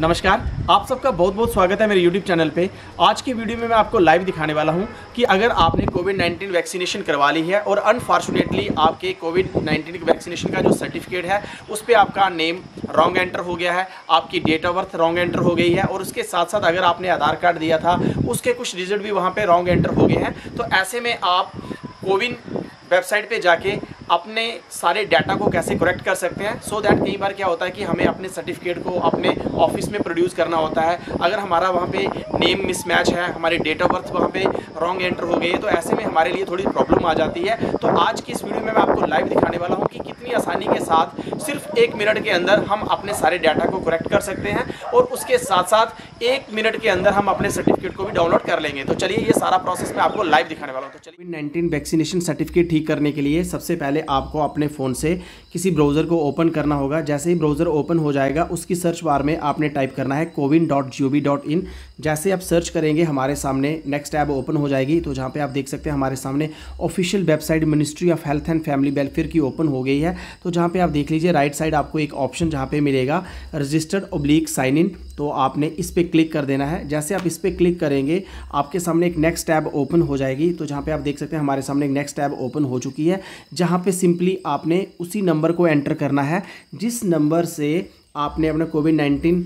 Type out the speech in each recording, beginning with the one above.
नमस्कार आप सबका बहुत बहुत स्वागत है मेरे YouTube चैनल पे आज की वीडियो में मैं आपको लाइव दिखाने वाला हूँ कि अगर आपने कोविड 19 वैक्सीनेशन करवा ली है और अनफॉर्चुनेटली आपके कोविड 19 वैक्सीनेशन का जो सर्टिफिकेट है उस पर आपका नेम रॉन्ग एंटर हो गया है आपकी date of birth wrong enter हो गई है और उसके साथ साथ अगर आपने आधार कार्ड दिया था उसके कुछ रिजल्ट भी वहाँ पर रॉन्ग एंटर हो गए हैं तो ऐसे में आप कोविन वेबसाइट पर जाके अपने सारे डाटा को कैसे करेक्ट कर सकते हैं सो so दैट कई बार क्या होता है कि हमें अपने सर्टिफिकेट को अपने ऑफिस में प्रोड्यूस करना होता है अगर हमारा वहाँ पे नेम मिसमैच है हमारे डेट ऑफ बर्थ वहाँ पे रॉन्ग एंटर हो गई तो ऐसे में हमारे लिए थोड़ी प्रॉब्लम आ जाती है तो आज की इस वीडियो में मैं आपको लाइव दिखाने वाला हूँ कि कितनी आसानी के साथ सिर्फ एक मिनट के अंदर हम अपने सारे डाटा को करेक्ट कर सकते हैं और उसके साथ साथ एक मिनट के अंदर हम अपने सर्टिफिकेट को भी डाउनलोड कर लेंगे तो चलिए ये सारा प्रोसेस मैं आपको लाइव दिखाने वाला हूँ तो चलिए नाइनटीन वैक्सीनेशन सर्टिफिकेट ठीक करने के लिए सबसे पहले पहले आपको अपने फ़ोन से किसी ब्राउज़र को ओपन करना होगा जैसे ही ब्राउज़र ओपन हो जाएगा उसकी सर्च बार में आपने टाइप करना है CoWIN dot G O V dot in जैसे आप सर्च करेंगे हमारे सामने नेक्स्ट टैब ओपन हो जाएगी तो जहाँ पर आप देख सकते हैं हमारे सामने official website ministry of health and family welfare की ओपन हो गई है तो जहाँ पर आप देख लीजिए राइट साइड आपको एक ऑप्शन जहाँ पर मिलेगा रजिस्टर्ड ओब्लिक साइन इन तो आपने इस पर क्लिक कर देना है जैसे आप इस पर क्लिक करेंगे आपके सामने एक नेक्स्ट टैब ओपन हो जाएगी तो जहाँ पे आप देख सकते हैं हमारे सामने एक नेक्स्ट टैब ओपन हो चुकी है जहाँ पे सिंपली आपने उसी नंबर को एंटर करना है जिस नंबर से आपने अपना कोविड नाइन्टीन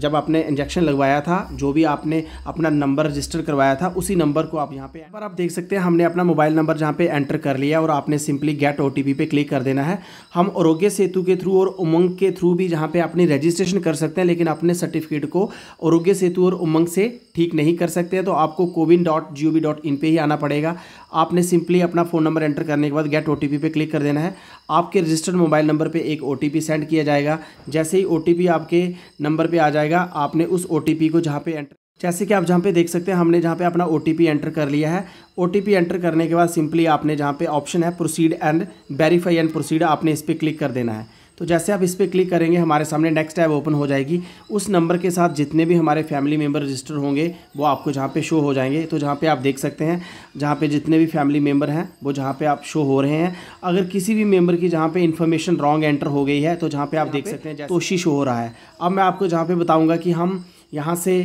जब आपने इंजेक्शन लगवाया था जो भी आपने अपना नंबर रजिस्टर करवाया था उसी नंबर को आप यहाँ पे पर आप देख सकते हैं हमने अपना मोबाइल नंबर जहाँ पे एंटर कर लिया और आपने सिंपली गेट ओ पे क्लिक कर देना है हम आरोग्य सेतु के थ्रू और उमंग के थ्रू भी जहाँ पर अपनी रजिस्ट्रेशन कर सकते हैं लेकिन अपने सर्टिफिकेट को आरोग्य सेतु और उमंग से ठीक नहीं कर सकते हैं तो आपको CoWIN dot G O V dot in पर ही आना पड़ेगा आपने सिंपली अपना फ़ोन नंबर एंटर करने के बाद गेट ओ पे क्लिक कर देना है आपके रजिस्टर्ड मोबाइल नंबर पर एक ओ सेंड किया जाएगा जैसे जैसे ही ओ आपके नंबर पर आ जाएगा आपने उस ओ को जहाँ पर एंटर जैसे कि आप जहाँ पे देख सकते हैं हमने जहाँ पे अपना ओ एंटर कर लिया है ओ एंटर करने के बाद सिंपली आपने जहाँ पे ऑप्शन है proceed and verify and proceed आपने इस पर क्लिक कर देना है तो जैसे आप इस पर क्लिक करेंगे हमारे सामने नेक्स्ट ऐप ओपन हो जाएगी उस नंबर के साथ जितने भी हमारे फैमिली मेम्बर रजिस्टर होंगे वो आपको जहाँ पे शो हो जाएंगे तो जहाँ पे आप देख सकते हैं जहाँ पे जितने भी फैमिली मेम्बर हैं वो जहाँ पे आप शो हो रहे हैं अगर किसी भी मेम्बर की जहाँ पर इन्फॉर्मेशन रॉन्ग एंटर हो गई है तो जहाँ पर आप देख सकते हैं तोशी शो हो रहा है अब मैं आपको जहाँ पर बताऊँगा कि हम यहाँ से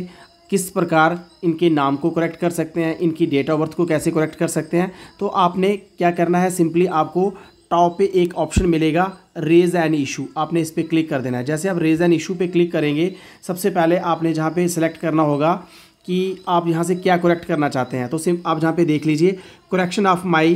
किस प्रकार इनके नाम को करेक्ट कर सकते हैं इनकी डेट ऑफ बर्थ को कैसे करेक्ट कर सकते हैं तो आपने क्या करना है सिंपली आपको टॉप पे एक ऑप्शन मिलेगा रेज एन इशू आपने इस पर क्लिक कर देना है जैसे आप रेज एन इशू पे क्लिक करेंगे सबसे पहले आपने जहाँ पे सिलेक्ट करना होगा कि आप यहाँ से क्या करेक्ट करना चाहते हैं तो सिम आप जहाँ पे देख लीजिए correction of my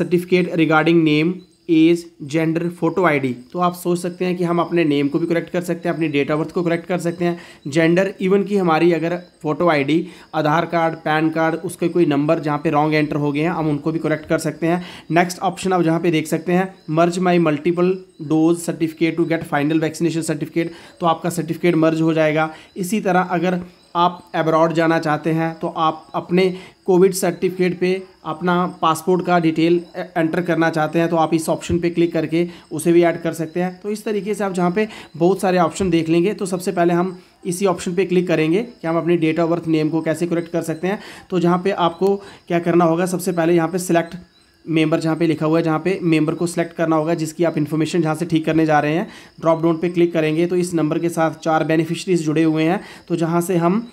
certificate regarding name age gender photo ID तो आप सोच सकते हैं कि हम अपने नेम को भी करेक्ट कर सकते हैं अपनी डेट ऑफ बर्थ को करेक्ट कर सकते हैं जेंडर इवन कि हमारी अगर photo ID Aadhaar card PAN card उसके कोई नंबर जहाँ पे रॉन्ग एंटर हो गए हैं हम उनको भी करेक्ट कर सकते हैं नेक्स्ट ऑप्शन आप जहाँ पे देख सकते हैं merge my multiple dose certificate to get final vaccination certificate तो आपका सर्टिफिकेट मर्ज हो जाएगा इसी तरह अगर आप एब्रॉड जाना चाहते हैं तो आप अपने कोविड सर्टिफिकेट पे अपना पासपोर्ट का डिटेल एंटर करना चाहते हैं तो आप इस ऑप्शन पे क्लिक करके उसे भी ऐड कर सकते हैं तो इस तरीके से आप जहाँ पे बहुत सारे ऑप्शन देख लेंगे तो सबसे पहले हम इसी ऑप्शन पे क्लिक करेंगे कि हम अपनी डेट ऑफ बर्थ नेम को कैसे करेक्ट कर सकते हैं तो जहाँ पर आपको क्या करना होगा सबसे पहले यहाँ पर सिलेक्ट मेंबर जहाँ पे लिखा हुआ है जहाँ पे मेंबर को सिलेक्ट करना होगा जिसकी आप इन्फॉर्मेशन जहाँ से ठीक करने जा रहे हैं ड्रॉप डाउन पे क्लिक करेंगे तो इस नंबर के साथ चार बेनिफिशरीज जुड़े हुए हैं तो जहाँ से हम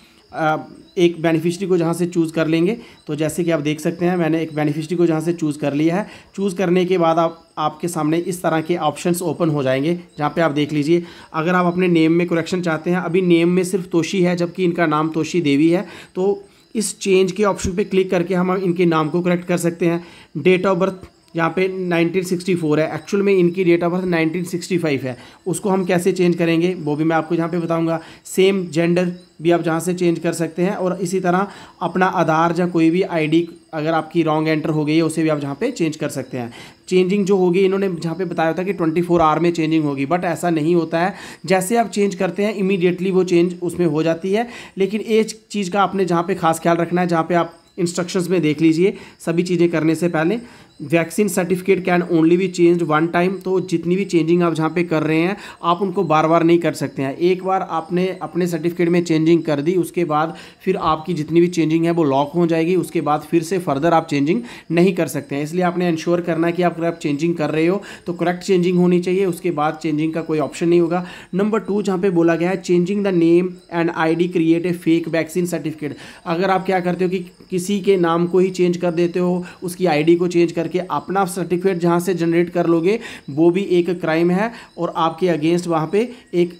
एक बेनिफिशरी को जहाँ से चूज़ कर लेंगे तो जैसे कि आप देख सकते हैं मैंने एक बेनिफिशरी को जहाँ से चूज़ कर लिया है चूज़ करने के बाद आप आपके सामने इस तरह के ऑप्शंस ओपन हो जाएंगे जहाँ पे आप देख लीजिए अगर आप अपने नेम में कुरेक्शन चाहते हैं अभी नेम में सिर्फ तोशी है जबकि इनका नाम तोशी देवी है तो इस चेंज के ऑप्शन पे क्लिक करके हम इनके नाम को करेक्ट कर सकते हैं डेट ऑफ बर्थ यहाँ पे 1964 है एक्चुअल में इनकी डेट ऑफ बर्थ 1965 है उसको हम कैसे चेंज करेंगे वो भी मैं आपको यहाँ पे बताऊँगा सेम जेंडर भी आप जहाँ से चेंज कर सकते हैं और इसी तरह अपना आधार या कोई भी आईडी अगर आपकी रॉन्ग एंटर हो गई है उसे भी आप जहाँ पे चेंज कर सकते हैं चेंजिंग जो होगी इन्होंने जहाँ पे बताया था कि 24 फोर आवर में चेंजिंग होगी बट ऐसा नहीं होता है जैसे आप चेंज करते हैं इमीडिएटली वो चेंज उसमें हो जाती है लेकिन एक चीज़ का आपने जहाँ पर खास ख्याल रखना है जहाँ पर आप इंस्ट्रक्शंस में देख लीजिए सभी चीज़ें करने से पहले वैक्सीन सर्टिफिकेट कैन ओनली भी चेंज वन टाइम तो जितनी भी चेंजिंग आप जहाँ पे कर रहे हैं आप उनको बार बार नहीं कर सकते हैं एक बार आपने अपने सर्टिफिकेट में चेंजिंग कर दी उसके बाद फिर आपकी जितनी भी चेंजिंग है वो लॉक हो जाएगी उसके बाद फिर से फर्दर आप चेंजिंग नहीं कर सकते हैं इसलिए आपने इन्श्योर करना है कि आप अगर आप चेंजिंग कर रहे हो तो करेक्ट चेंजिंग होनी चाहिए उसके बाद चेंजिंग का कोई ऑप्शन नहीं होगा नंबर टू जहाँ पर बोला गया है changing the name and I D create a fake vaccine certificate अगर आप क्या करते हो कि किसी के नाम को ही चेंज कर देते हो उसकी आई डी को चेंज कर करके अपना सर्टिफिकेट जहाँ से जनरेट कर लोगे वो भी एक क्राइम है और आपके अगेंस्ट वहाँ पे एक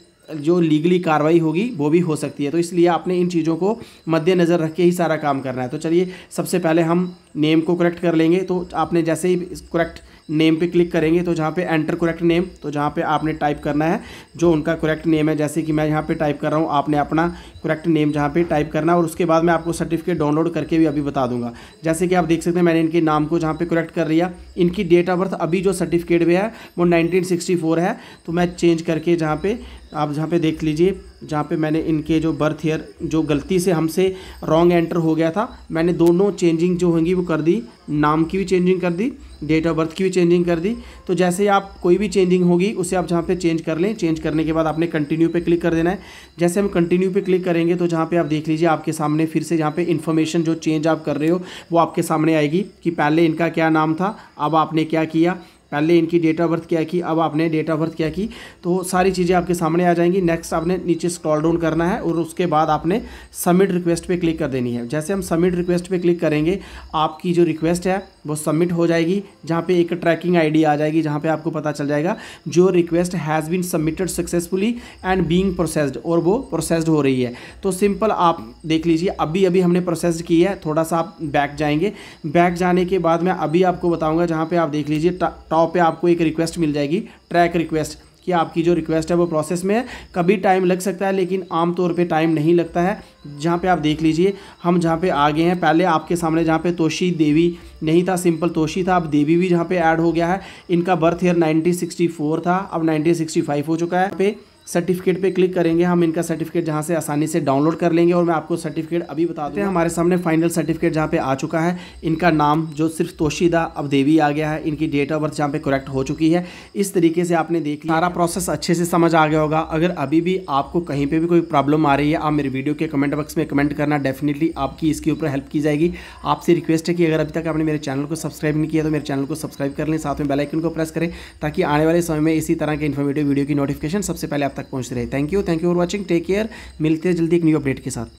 जो लीगली कार्रवाई होगी वो भी हो सकती है तो इसलिए आपने इन चीज़ों को मद्देनज़र रख के ही सारा काम करना है तो चलिए सबसे पहले हम नेम को करेक्ट कर लेंगे तो आपने जैसे ही करेक्ट नेम पे क्लिक करेंगे तो जहाँ पे एंटर करेक्ट नेम तो जहाँ पे आपने टाइप करना है जो उनका करेक्ट नेम है जैसे कि मैं यहाँ पे टाइप कर रहा हूँ आपने अपना करेक्ट नेम जहाँ पे टाइप करना और उसके बाद मैं आपको सर्टिफिकेट डाउनलोड करके भी अभी बता दूंगा जैसे कि आप देख सकते हैं मैंने इनके नाम को जहाँ पर करेक्ट कर लिया इनकी डेट ऑफ बर्थ अभी जो सर्टिफिकेट में है वो नाइनटीन है तो मैं चेंज करके जहाँ पर आप जहाँ पे देख लीजिए जहाँ पे मैंने इनके जो बर्थ ईयर जो गलती से हमसे रॉन्ग एंटर हो गया था मैंने दोनों चेंजिंग जो होंगी वो कर दी नाम की भी चेंजिंग कर दी डेट ऑफ बर्थ की भी चेंजिंग कर दी तो जैसे आप कोई भी चेंजिंग होगी उसे आप जहाँ पे चेंज कर लें चेंज करने के बाद आपने कंटिन्यू पे क्लिक कर देना है जैसे हम कंटिन्यू पे क्लिक करेंगे तो जहाँ पे आप देख लीजिए आपके सामने फिर से जहाँ पे इन्फॉर्मेशन जो चेंज आप कर रहे हो वो आपके सामने आएगी कि पहले इनका क्या नाम था अब आपने क्या किया पहले इनकी डेट ऑफ बर्थ क्या की अब आपने डेट ऑफ बर्थ क्या की तो सारी चीज़ें आपके सामने आ जाएंगी नेक्स्ट आपने नीचे स्क्रॉल डाउन करना है और उसके बाद आपने सबमिट रिक्वेस्ट पे क्लिक कर देनी है जैसे हम सबमिट रिक्वेस्ट पे क्लिक करेंगे आपकी जो रिक्वेस्ट है वो सबमिट हो जाएगी जहाँ पे एक ट्रैकिंग आई आ जाएगी जहाँ पे आपको पता चल जाएगा जो request has been submitted successfully and being processed और वो प्रोसेस्ड हो रही है तो सिंपल आप देख लीजिए अभी अभी हमने प्रोसेस्ड की है थोड़ा सा आप बैक जाएंगे बैक जाने के बाद मैं अभी आपको बताऊँगा जहाँ पर आप देख लीजिए टॉप टॉप पे आपको एक रिक्वेस्ट मिल जाएगी ट्रैक रिक्वेस्ट कि आपकी जो रिक्वेस्ट है वो प्रोसेस में है कभी टाइम लग सकता है लेकिन आमतौर पे टाइम नहीं लगता है जहाँ पे आप देख लीजिए हम जहाँ पे आ गए हैं पहले आपके सामने जहाँ पे तोशी देवी नहीं था सिंपल तोशी था अब देवी भी जहाँ पे ऐड हो गया है इनका बर्थ ईयर 1964 था अब 1965 हो चुका है पे सर्टिफिकेट पे क्लिक करेंगे हम इनका सर्टिफिकेट जहाँ से आसानी से डाउनलोड कर लेंगे और मैं आपको सर्टिफिकेट अभी बता दूँ हमारे सामने फाइनल सर्टिफिकेट जहाँ पे आ चुका है इनका नाम जो सिर्फ तोशीदा अब देवी आ गया है इनकी डेट ऑफ बर्थ जहाँ पे करेक्ट हो चुकी है इस तरीके से आपने देख लिया सारा प्रोसेस अच्छे से समझ आ गया होगा अगर अभी भी आपको कहीं पर भी कोई प्रॉब्लम आ रही है आप मेरे वीडियो के कमेंट बॉक्स में कमेंट करना डेफिनेटली आपकी इसके ऊपर हेल्प की जाएगी आपसे रिक्वेस्ट है कि अगर अभी तक आपने मेरे चैनल को सब्सक्राइब नहीं किया तो मेरे चैनल को सब्सक्राइब कर लें साथ में बेलाइकन को प्रेस करें ताकि आने वाले समय में इसी तरह के इन्फॉर्मेटिव वीडियो की नोटिफिकेशन सबसे पहले आप तक पहुँचते रहे thank you thank you for watching take care मिलते हैं जल्दी एक न्यू अपडेट के साथ